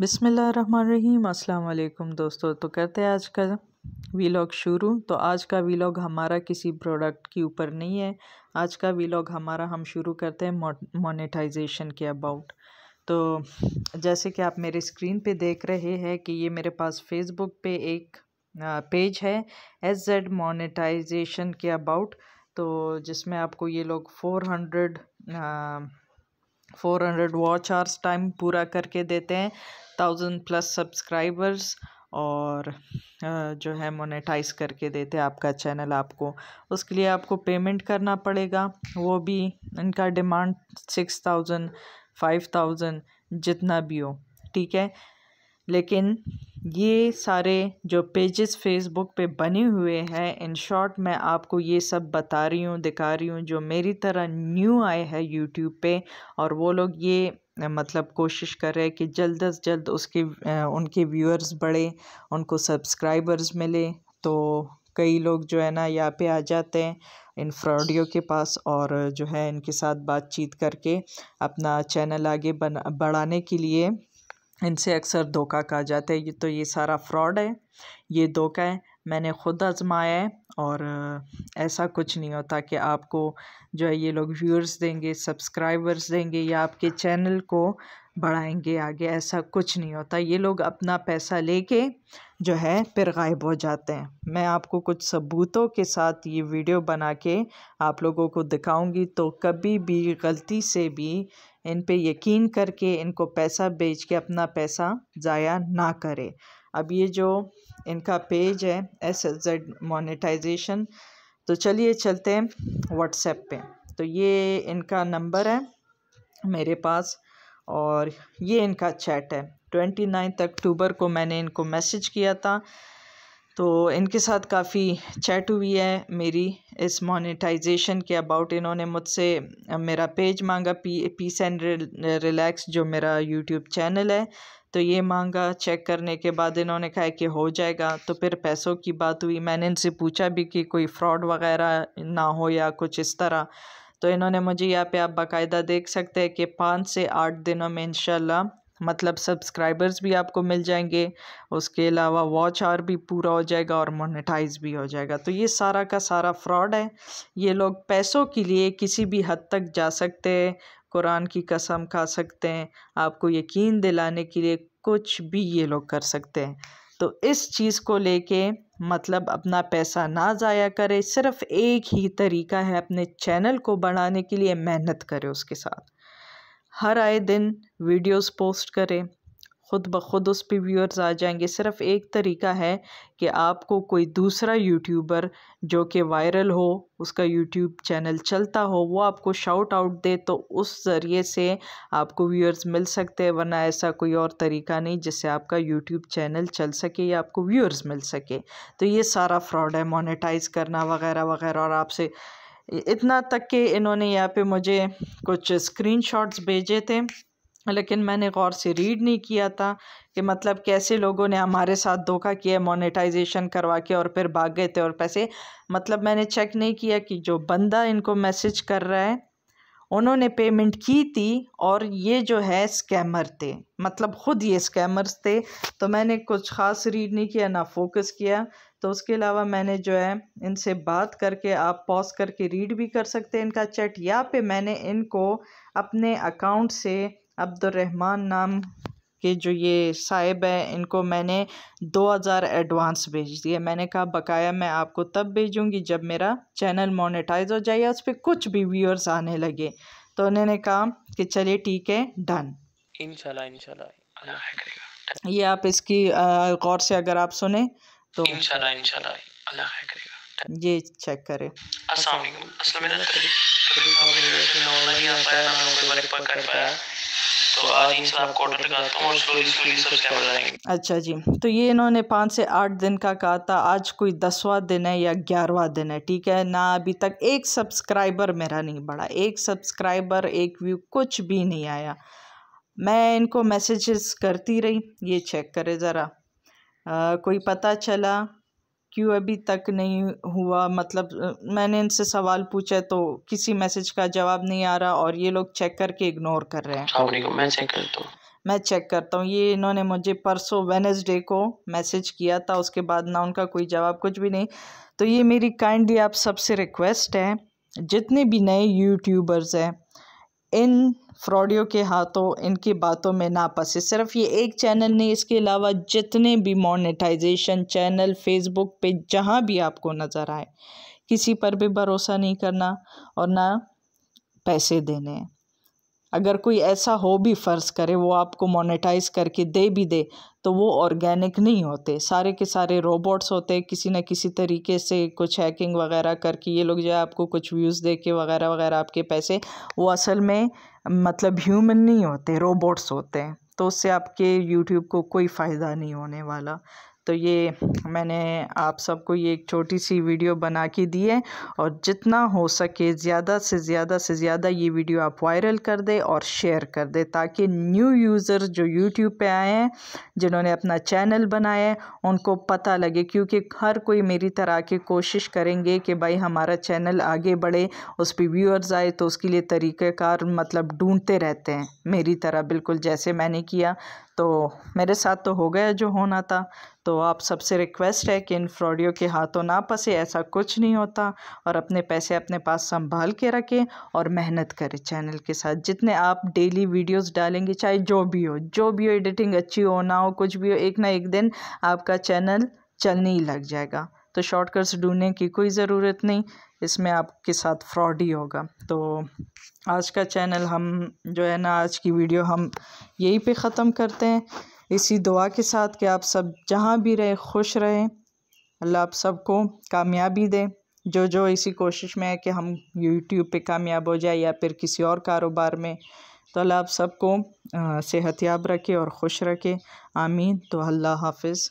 बिसमीम अल्लाम दोस्तों तो करते हैं आज का वीलॉग शुरू तो आज का वीलॉग हमारा किसी प्रोडक्ट के ऊपर नहीं है आज का वीलॉग हमारा हम शुरू करते हैं मोनेटाइजेशन के अबाउट तो जैसे कि आप मेरे स्क्रीन पे देख रहे हैं कि ये मेरे पास फेसबुक पे एक पेज है एस जेड मोनेटाइजेशन के अबाउट तो जिसमें आपको ये लोग four hundred four hundred watch hours time पूरा करके देते हैं थाउजेंड प्लस सब्सक्राइबर्स और जो है मोनेटाइज करके देते हैं आपका चैनल आपको उसके लिए आपको पेमेंट करना पड़ेगा वो भी इनका demand six thousand five thousand जितना भी हो ठीक है लेकिन ये सारे जो पेजेस फेसबुक पे बने हुए हैं इन शॉर्ट मैं आपको ये सब बता रही हूँ दिखा रही हूँ जो मेरी तरह न्यू आए हैं यूट्यूब पे और वो लोग ये मतलब कोशिश कर रहे हैं कि जल्द अज जल्द उसके उनके व्यूअर्स बढ़े उनको सब्सक्राइबर्स मिले तो कई लोग जो है ना यहाँ पे आ जाते हैं इन फ्रॉडियों के पास और जो है इनके साथ बातचीत करके अपना चैनल आगे बना बढ़ाने के लिए इनसे अक्सर धोखा कहा जाता है ये तो ये सारा फ्रॉड है ये धोखा है मैंने ख़ुद आजमाया है और ऐसा कुछ नहीं होता कि आपको जो है ये लोग व्यूअर्स देंगे सब्सक्राइबर्स देंगे या आपके चैनल को बढ़ाएंगे आगे ऐसा कुछ नहीं होता ये लोग अपना पैसा लेके जो है फिर गायब हो जाते हैं मैं आपको कुछ सबूतों के साथ ये वीडियो बना के आप लोगों को दिखाऊंगी तो कभी भी गलती से भी इन पे यकीन करके इनको पैसा बेच के अपना पैसा ज़ाया ना करें अब ये जो इनका पेज है एस एस जेड मोनिटाइजेशन तो चलिए चलते हैं व्हाट्सएप पे तो ये इनका नंबर है मेरे पास और ये इनका चैट है ट्वेंटी नाइन्थ अक्टूबर को मैंने इनको मैसेज किया था तो इनके साथ काफ़ी चैट हुई है मेरी इस मोनेटाइजेशन के अबाउट इन्होंने मुझसे मेरा पेज मांगा पी पीस एंड रिलैक्स जो मेरा यूट्यूब चैनल है तो ये मांगा चेक करने के बाद इन्होंने कहा कि हो जाएगा तो फिर पैसों की बात हुई मैंने इनसे पूछा भी कि कोई फ्रॉड वगैरह ना हो या कुछ इस तरह तो इन्होंने मुझे यहाँ पे आप बाकायदा देख सकते हैं कि पाँच से आठ दिनों में इंशाल्लाह मतलब सब्सक्राइबर्स भी आपको मिल जाएंगे उसके अलावा वॉच आर भी पूरा हो जाएगा और मोनेटाइज भी हो जाएगा तो ये सारा का सारा फ्रॉड है ये लोग पैसों के लिए किसी भी हद तक जा सकते हैं कुरान की कसम खा सकते हैं आपको यकीन दिलाने के लिए कुछ भी ये लोग कर सकते हैं तो इस चीज़ को लेके मतलब अपना पैसा ना ज़ाया करें सिर्फ़ एक ही तरीका है अपने चैनल को बढ़ाने के लिए मेहनत करें उसके साथ हर आए दिन वीडियोस पोस्ट करें ख़ुद ब खुद उस पर व्यूअर्स आ जाएंगे सिर्फ़ एक तरीका है कि आपको कोई दूसरा यूट्यूबर जो कि वायरल हो उसका यूट्यूब चैनल चलता हो वो आपको शाउट आउट दे तो उस ज़रिए से आपको व्यूअर्स मिल सकते हैं वरना ऐसा कोई और तरीका नहीं जिससे आपका यूट्यूब चैनल चल सके या आपको व्यूअर्स मिल सके तो ये सारा फ्रॉड है मोनिटाइज़ करना वगैरह वगैरह और आपसे इतना तक कि इन्होंने यहाँ पे मुझे कुछ स्क्रीनशॉट्स भेजे थे लेकिन मैंने गौर से रीड नहीं किया था कि मतलब कैसे लोगों ने हमारे साथ धोखा किया मोनेटाइजेशन करवा के और फिर भाग गए थे और पैसे मतलब मैंने चेक नहीं किया कि जो बंदा इनको मैसेज कर रहा है उन्होंने पेमेंट की थी और ये जो है स्कैमर थे मतलब ख़ुद ये स्कैमर्स थे तो मैंने कुछ ख़ास रीड नहीं किया ना फोकस किया तो उसके अलावा मैंने जो है इनसे बात करके आप पॉज करके रीड भी कर सकते हैं इनका चैट या पे मैंने इनको अपने अकाउंट से अब्दुलरहमान नाम कि जो ये साहिब हैं इनको मैंने दो हज़ार एडवांस भेज दिए मैंने कहा बकाया मैं आपको तब भेजूँगी जब मेरा चैनल मोनेटाइज हो जाए उस पर कुछ भी व्यूअर्स आने लगे तो उन्होंने कहा कि चलिए ठीक है डन इनशाला इनशाला ये आप इसकी गौर से अगर आप सुने तो इंशाल्लाह इंशाल्लाह अल्लाह करेगा ये चेक करें अस्सलाम वालेकुम असल में ना कभी कभी हमें ऑनलाइन आता है ना मोबाइल पर कर पाया तो अच्छा जी तो ये इन्होंने पाँच से आठ दिन का कहा था आज कोई दसवा दिन है या ग्यारहवा दिन है ठीक है ना अभी तक एक सब्सक्राइबर मेरा नहीं बढ़ा एक सब्सक्राइबर एक व्यू कुछ भी नहीं आया मैं इनको मैसेजेस करती रही ये चेक करें ज़रा कोई पता चला क्यों अभी तक नहीं हुआ मतलब मैंने इनसे सवाल पूछा तो किसी मैसेज का जवाब नहीं आ रहा और ये लोग चेक करके इग्नोर कर रहे हैं हाँ, मैं चेक करता हूँ मैं चेक करता हूँ ये इन्होंने मुझे परसों वेनसडे को मैसेज किया था उसके बाद ना उनका कोई जवाब कुछ भी नहीं तो ये मेरी काइंडली आप सबसे रिक्वेस्ट है जितने भी नए यूट्यूबर्स हैं इन फ्रॉडियों के हाथों इनकी बातों में ना पसे सिर्फ ये एक चैनल नहीं इसके अलावा जितने भी मोनेटाइजेशन चैनल फेसबुक पे जहाँ भी आपको नज़र आए किसी पर भी भरोसा नहीं करना और ना पैसे देने अगर कोई ऐसा हो भी फ़र्ज़ करे वो आपको मोनेटाइज करके दे भी दे तो वो ऑर्गेनिक नहीं होते सारे के सारे रोबोट्स होते किसी न किसी तरीके से कुछ हैकिंग वगैरह करके ये लोग जो है आपको कुछ व्यूज़ दे के वगैरह वगैरह आपके पैसे वो असल में मतलब ह्यूमन नहीं होते रोबोट्स होते हैं तो उससे आपके यूट्यूब को कोई फ़ायदा नहीं होने वाला तो ये मैंने आप सबको ये एक छोटी सी वीडियो बना के दी है और जितना हो सके ज़्यादा से ज़्यादा से ज़्यादा ये वीडियो आप वायरल कर दे और शेयर कर दे ताकि न्यू यूज़र जो यूट्यूब पे आए हैं जिन्होंने अपना चैनल बनाया है उनको पता लगे क्योंकि हर कोई मेरी तरह के कोशिश करेंगे कि भाई हमारा चैनल आगे बढ़े उस पर व्यूअर्स आए तो उसके लिए तरीक़ेकार मतलब ढूंढते रहते हैं मेरी तरह बिल्कुल जैसे मैंने किया तो मेरे साथ तो हो गया जो होना था तो आप सबसे रिक्वेस्ट है कि इन फ्रॉडियों के हाथों ना पसे ऐसा कुछ नहीं होता और अपने पैसे अपने पास संभाल के रखें और मेहनत करें चैनल के साथ जितने आप डेली वीडियोस डालेंगे चाहे जो भी हो जो भी हो एडिटिंग अच्छी हो ना हो कुछ भी हो एक ना एक दिन आपका चैनल चलने ही लग जाएगा तो शॉर्टकट्स ढूंढने की कोई ज़रूरत नहीं इसमें आपके साथ फ्रॉड ही होगा तो आज का चैनल हम जो है ना आज की वीडियो हम यहीं पे ख़त्म करते हैं इसी दुआ के साथ कि आप सब जहाँ भी रहे खुश रहें अल्लाह आप सबको कामयाबी दे जो जो इसी कोशिश में है कि हम यूट्यूब पे कामयाब हो जाए या फिर किसी और कारोबार में तो अल्लाह आप सबको सेहतयाब रखे और खुश रखे आमीन तो अल्लाह हाफिज़